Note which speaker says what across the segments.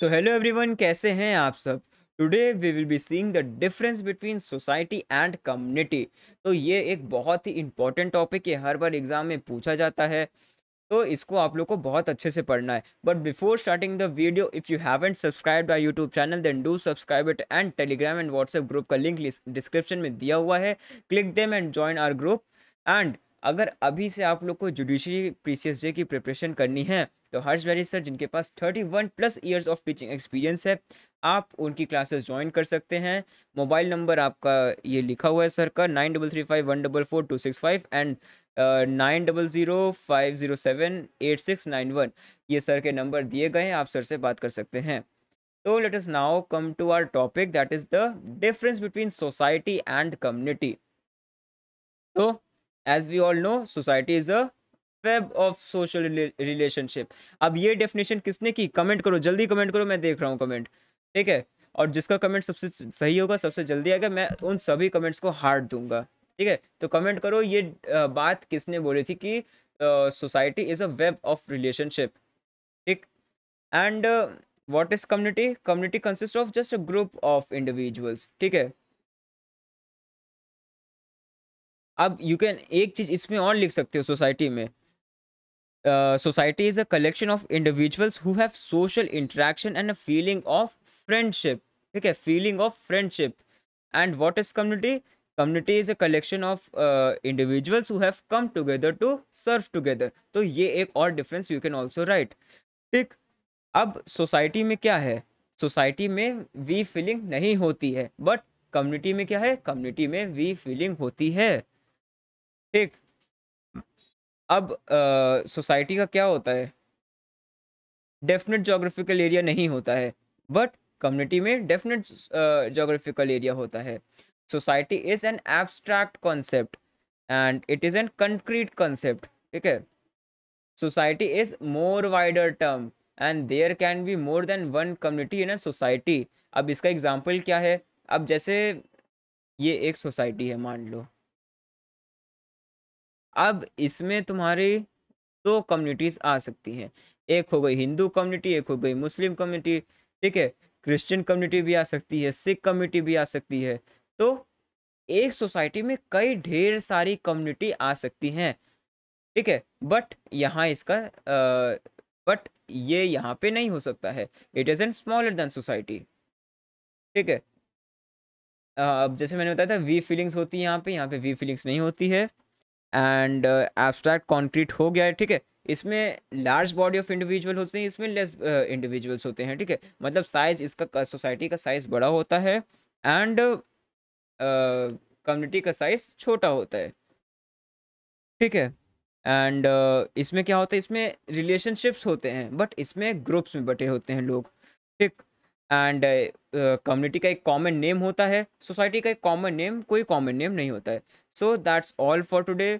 Speaker 1: so hello everyone कैसे हैं आप सब today we will be seeing the difference between society and community तो ये एक बहुत ही इंपॉर्टेंट टॉपिक है हर बार एग्जाम में पूछा जाता है तो इसको आप लोग को बहुत अच्छे से पढ़ना है but before starting the video if you haven't subscribe our YouTube channel then do subscribe it and Telegram and WhatsApp group का लिंक डिस्क्रिप्शन में दिया हुआ है click them and join our group and अगर अभी से आप लोग को जुडिशरी पी की प्रिपरेशन करनी है तो हर्ष बैरी सर जिनके पास thirty one plus years of teaching experience है आप उनकी क्लासेस ज्वाइन कर सकते हैं मोबाइल नंबर आपका ये लिखा हुआ है सर का nine double three five one double four two six five and nine double zero five zero seven eight six nine one ये सर के नंबर दिए गए हैं आप सर से बात कर सकते हैं तो let us now come to our topic that is the difference between society and community तो as we all know society is a web of social relationship अब ये डेफिनेशन किसने की कमेंट करो जल्दी कमेंट करो मैं देख रहा हूँ कमेंट ठीक है और जिसका कमेंट सबसे सही होगा सबसे जल्दी आएगा मैं उन सभी कमेंट्स को हार्ट दूंगा ठीक है तो कमेंट करो ये बात किसने बोली थी कि society is a web of relationship ठीक and what is community community consist of just a group of individuals ठीक है अब यू कैन एक चीज़ इसमें और लिख सकते हो सोसाइटी में society is a collection of individuals who have social interaction and a feeling of friendship ठीक है feeling of friendship and what is community community is a collection of individuals who have come together to serve together तो ये एक और difference you can also write ठीक अब society में क्या है सोसाइटी में वी फीलिंग नहीं होती है बट कम्युनिटी में क्या है कम्युनिटी में वी फीलिंग होती है ठीक अब सोसाइटी का क्या होता है डेफिनेट जोग्राफिकल एरिया नहीं होता है बट कम्युनिटी में डेफिनेट जोग्राफिकल एरिया होता है society is an abstract concept and it is an concrete concept ठीक है society is more wider term and there can be more than one community in a society अब इसका example क्या है अब जैसे ये एक सोसाइटी है मान लो अब इसमें तुम्हारी दो कम्युनिटीज़ आ सकती हैं एक हो गई हिंदू कम्युनिटी एक हो गई मुस्लिम कम्युनिटी ठीक है क्रिश्चियन कम्युनिटी भी आ सकती है सिख कम्युनिटी भी आ सकती है तो एक सोसाइटी में कई ढेर सारी कम्युनिटी आ सकती हैं ठीक है बट यहाँ इसका बट ये यहाँ पे नहीं हो सकता है it is an smaller than society ठीक है अब जैसे मैंने बताया था वी फीलिंग्स होती है यहाँ पे यहाँ पे वी फीलिंग्स नहीं होती है एंड एब्स्ट्रैक्ट uh, कॉन्क्रीट हो गया है ठीक है इसमें लार्ज बॉडी ऑफ इंडिविजुअल होते हैं इसमें लेस इंडिविजुअल्स uh, होते हैं ठीक है मतलब साइज इसका सोसाइटी uh, का साइज बड़ा होता है एंड कम्युनिटी uh, का साइज छोटा होता है ठीक है एंड uh, इसमें क्या होता है इसमें रिलेशनशिप्स होते हैं बट इसमें ग्रुप्स में बटे होते हैं लोग ठीक एंड कम्युनिटी uh, का एक कॉमन नेम होता है सोसाइटी का एक कॉमन नेम कोई कॉमन नेम नहीं होता है so that's all for today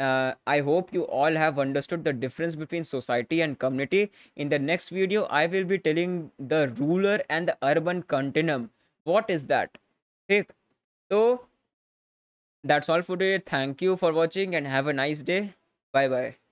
Speaker 1: I hope you all have understood the difference between society and community in the next video I will be telling the rural and the urban continuum what is that ठीक तो that's all for today thank you for watching and have a nice day bye bye